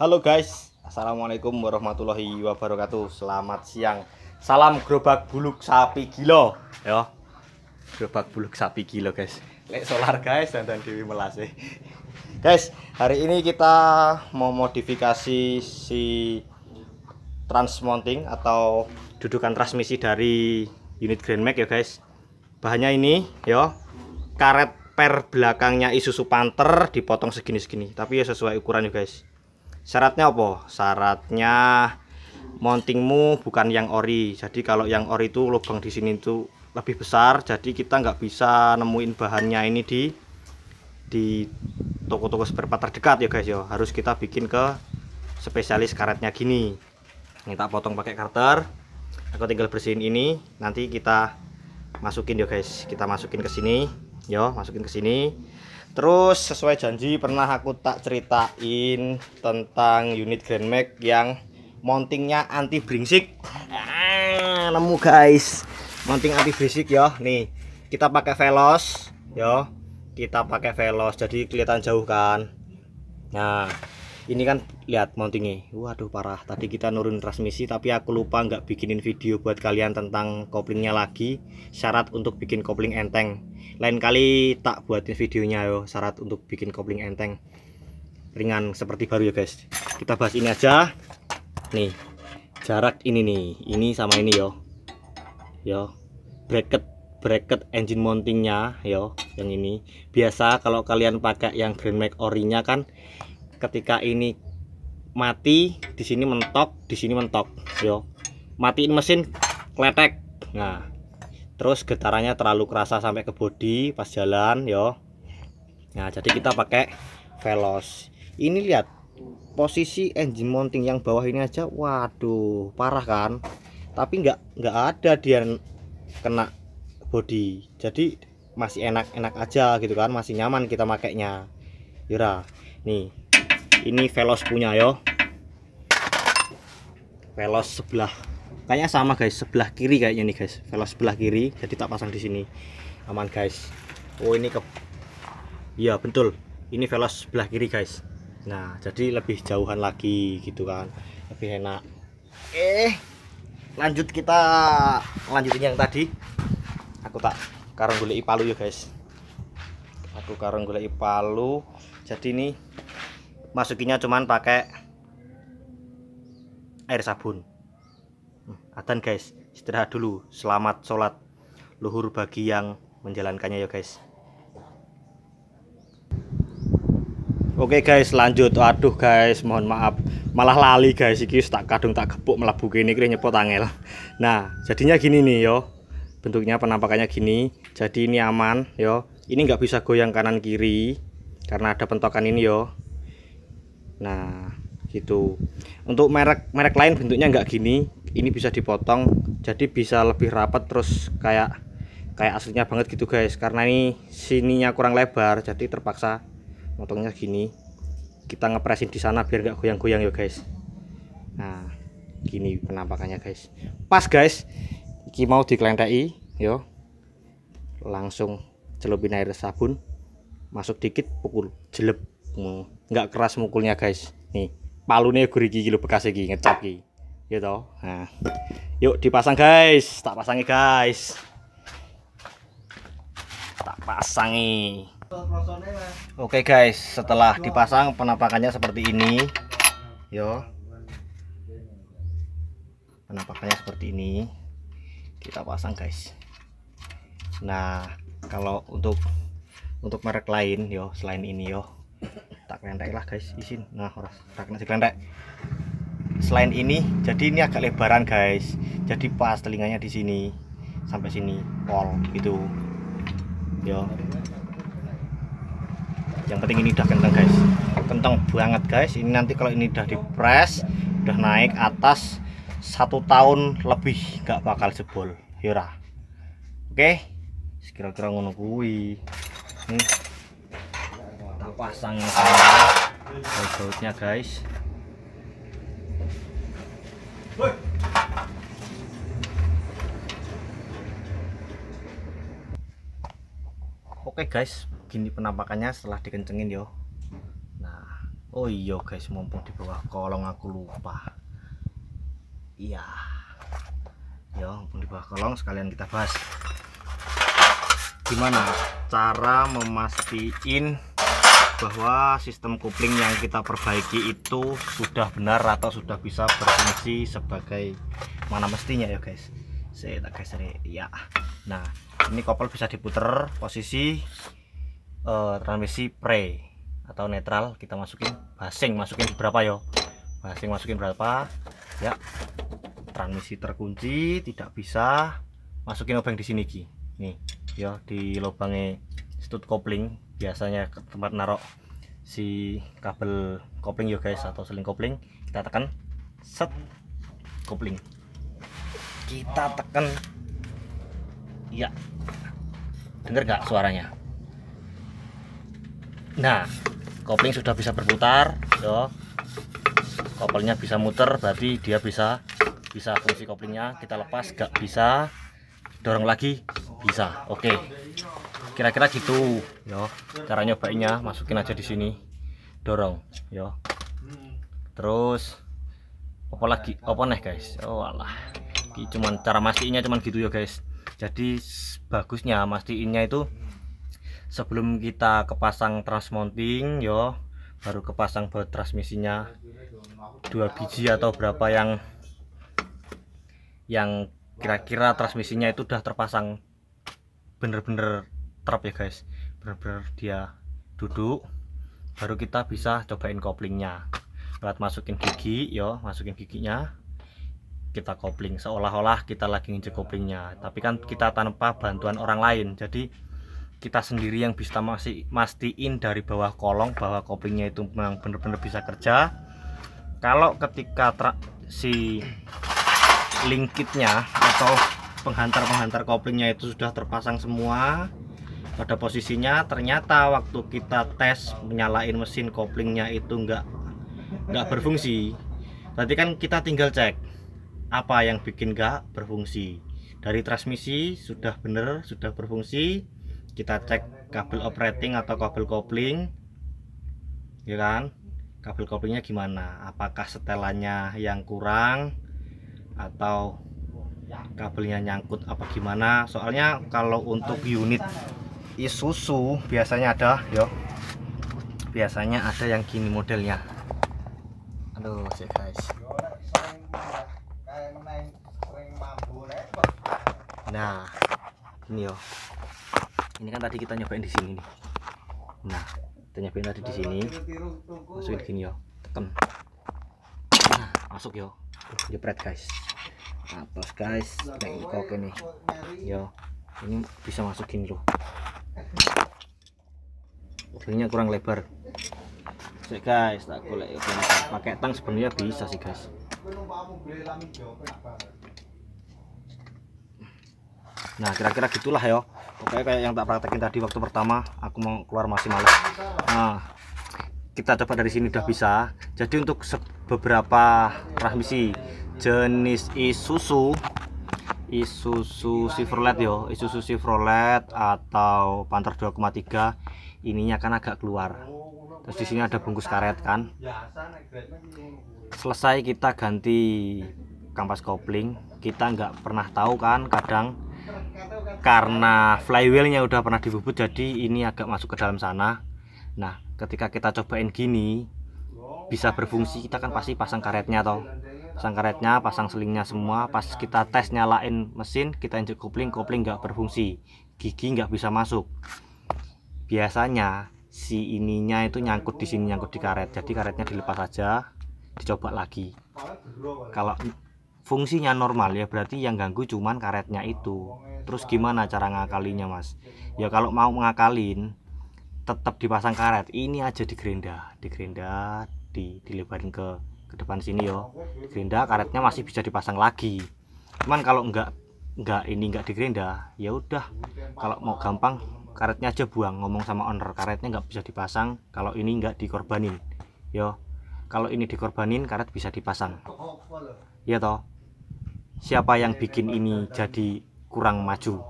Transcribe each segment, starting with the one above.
Halo guys, Assalamualaikum warahmatullahi wabarakatuh Selamat siang Salam gerobak buluk sapi kilo, Yo, ya. Gerobak buluk sapi kilo guys Lek solar guys dan, dan Dewi Melas eh. Guys, hari ini kita mau modifikasi si transmounting atau dudukan transmisi dari unit Grand Max ya guys Bahannya ini yo, ya, Karet per belakangnya Isuzu Panther dipotong segini-segini Tapi ya sesuai ukuran ya guys syaratnya apa syaratnya mountingmu bukan yang ori jadi kalau yang ori itu lubang di sini itu lebih besar jadi kita nggak bisa nemuin bahannya ini di di toko-toko spare part terdekat ya guys ya harus kita bikin ke spesialis karetnya gini ini tak potong pakai karter aku tinggal bersihin ini nanti kita masukin ya guys kita masukin ke sini yo ya, masukin ke sini Terus sesuai janji pernah aku tak ceritain tentang unit Grand Max yang mountingnya anti bringsik. Ah, nemu guys. Mounting anti bringsik ya. Nih, kita pakai velos ya. Kita pakai velos jadi kelihatan jauh kan. Nah, ini kan lihat mountingnya waduh parah tadi kita nurun transmisi tapi aku lupa nggak bikinin video buat kalian tentang koplingnya lagi syarat untuk bikin kopling enteng lain kali tak buatin videonya yo syarat untuk bikin kopling enteng ringan seperti baru ya guys kita bahas ini aja nih jarak ini nih ini sama ini yo yo bracket bracket engine mountingnya yo yang ini biasa kalau kalian pakai yang Grand Mag orinya kan ketika ini mati di sini mentok di sini mentok yo matiin mesin kletek nah terus getarannya terlalu kerasa sampai ke bodi pas jalan yo nah jadi kita pakai velos ini lihat posisi engine mounting yang bawah ini aja waduh parah kan tapi nggak nggak ada dia kena bodi jadi masih enak-enak aja gitu kan masih nyaman kita makainya Yura nih ini Velos punya yo Velos sebelah kayaknya sama guys sebelah kiri kayaknya nih guys Velos sebelah kiri jadi tak pasang di sini aman guys oh ini ke iya betul ini Velos sebelah kiri guys nah jadi lebih jauhan lagi gitu kan lebih enak eh lanjut kita lanjutin yang tadi aku tak karung gulai palu ya guys aku karung gulai palu jadi nih masukinnya cuman pakai air sabun hmm, Adan guys istirahat dulu selamat sholat luhur bagi yang menjalankannya ya guys Oke guys lanjut Waduh guys mohon maaf malah lali guys ini tak kadung tak gepuk melabu ini kira nyepot angel nah jadinya gini nih yo bentuknya penampakannya gini jadi ini aman yo ini nggak bisa goyang kanan kiri karena ada pentokan ini yo nah gitu untuk merek merek lain bentuknya nggak gini ini bisa dipotong jadi bisa lebih rapat terus kayak kayak aslinya banget gitu guys karena ini sininya kurang lebar jadi terpaksa motongnya gini kita ngepresin di sana biar nggak goyang-goyang ya guys nah gini penampakannya guys pas guys iki mau dikelentai yo langsung celupin air sabun masuk dikit pukul jeleb hmm nggak keras mukulnya guys nih palunya gurih gigi lo bekas gigi ngecap gigi gitu iya nah yuk dipasang guys tak pasangi guys tak pasangi oke guys setelah dipasang penampakannya seperti ini yo penampakannya seperti ini kita pasang guys nah kalau untuk untuk merek lain yo selain ini yo tak kelentek lah guys isin nah harus tak kena kelentek selain ini jadi ini agak lebaran guys jadi pas telinganya di sini sampai sini pol gitu yo yang penting ini udah kentang guys kentang banget guys ini nanti kalau ini udah dipres udah naik atas satu tahun lebih nggak bakal jebol yura oke okay? kira-kira ngono kuwi hmm pasang baut-bautnya guys Oke okay guys, begini penampakannya setelah dikencengin yo. Nah, oh iya guys, mumpung di bawah kolong aku lupa. Iya. Yo, mumpung di bawah kolong sekalian kita bahas. Gimana cara memastikan bahwa sistem kopling yang kita perbaiki itu sudah benar atau sudah bisa berfungsi sebagai mana mestinya ya guys saya tak geser ya nah ini kopel bisa diputer posisi uh, transmisi pre atau netral kita masukin basing masukin berapa yo basing masukin berapa ya transmisi terkunci tidak bisa masukin obeng di sini ki nih yo di lubangnya stud kopling biasanya ke tempat narok si kabel kopling ya guys atau seling kopling kita tekan set kopling kita tekan ya denger nggak suaranya nah kopling sudah bisa berputar yo koplingnya bisa muter berarti dia bisa bisa fungsi koplingnya kita lepas gak bisa dorong lagi bisa oke okay kira-kira gitu yo cara nyobainnya masukin aja di sini dorong yo terus apa lagi apa nih guys oh alah ini cuman cara mastiinnya cuman gitu ya guys jadi bagusnya mastiinnya itu sebelum kita kepasang transmounting yo baru kepasang baut transmisinya dua biji atau berapa yang yang kira-kira transmisinya itu udah terpasang bener-bener trap ya guys benar-benar dia duduk baru kita bisa cobain koplingnya berat masukin gigi yo masukin giginya kita kopling seolah-olah kita lagi ngecek koplingnya tapi kan kita tanpa bantuan orang lain jadi kita sendiri yang bisa masih mastiin dari bawah kolong bahwa koplingnya itu memang benar-benar bisa kerja kalau ketika si lingkitnya atau penghantar-penghantar koplingnya itu sudah terpasang semua pada posisinya ternyata waktu kita tes menyalain mesin koplingnya itu enggak nggak berfungsi berarti kan kita tinggal cek apa yang bikin nggak berfungsi dari transmisi sudah benar sudah berfungsi kita cek kabel operating atau kabel kopling ya kan kabel koplingnya gimana apakah setelannya yang kurang atau kabelnya nyangkut apa gimana soalnya kalau untuk unit Isuzu biasanya ada yo biasanya ada yang gini modelnya aduh sih guys nah ini yo ini kan tadi kita nyobain di sini nih nah kita nyobain tadi di sini masukin gini yo tekan nah, masuk yo jepret guys atas nah, guys bengkok ini yo ini bisa masukin loh obengnya kurang lebar sih guys tak boleh pakai tang sebenarnya bisa sih guys nah kira-kira gitulah ya oke kayak yang tak praktekin tadi waktu pertama aku mau keluar masih malas nah kita coba dari sini udah bisa jadi untuk beberapa transmisi jenis isuzu Isuzu Chevrolet yo, Isuzu Chevrolet atau Panther 2,3 ininya kan agak keluar. Terus di sini ada bungkus karet kan. Selesai kita ganti kampas kopling, kita nggak pernah tahu kan kadang karena flywheelnya udah pernah dibubut jadi ini agak masuk ke dalam sana. Nah, ketika kita cobain gini bisa berfungsi kita kan pasti pasang karetnya toh pasang karetnya pasang selingnya semua pas kita tes nyalain mesin kita injek kopling kopling nggak berfungsi gigi nggak bisa masuk biasanya si ininya itu nyangkut di sini nyangkut di karet jadi karetnya dilepas aja dicoba lagi kalau fungsinya normal ya berarti yang ganggu cuman karetnya itu terus gimana cara ngakalinya mas ya kalau mau ngakalin tetap dipasang karet ini aja di gerinda, di dilebarin ke ke depan sini yo gerinda karetnya masih bisa dipasang lagi cuman kalau enggak enggak ini enggak di gerinda ya udah kalau mau gampang karetnya aja buang ngomong sama owner karetnya nggak bisa dipasang kalau ini enggak dikorbanin yo kalau ini dikorbanin karet bisa dipasang ya toh siapa yang bikin ini jadi kurang maju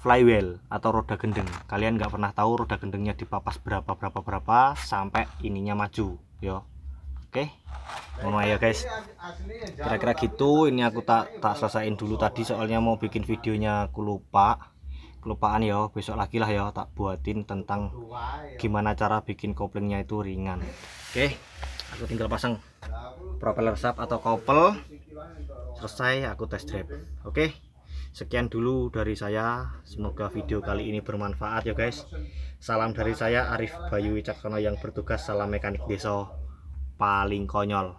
flywheel atau roda gendeng kalian nggak pernah tahu roda gendengnya dipapas berapa berapa berapa sampai ininya maju yo oke okay. ya guys kira-kira gitu ini aku tak tak selesaiin dulu tadi soalnya mau bikin videonya aku lupa kelupaan ya besok lagi lah ya tak buatin tentang gimana cara bikin koplingnya itu ringan oke okay. aku tinggal pasang propeller sub atau kopel selesai aku test drive oke okay sekian dulu dari saya semoga video kali ini bermanfaat ya guys salam dari saya Arif Bayu Wicaksono yang bertugas salam mekanik deso paling konyol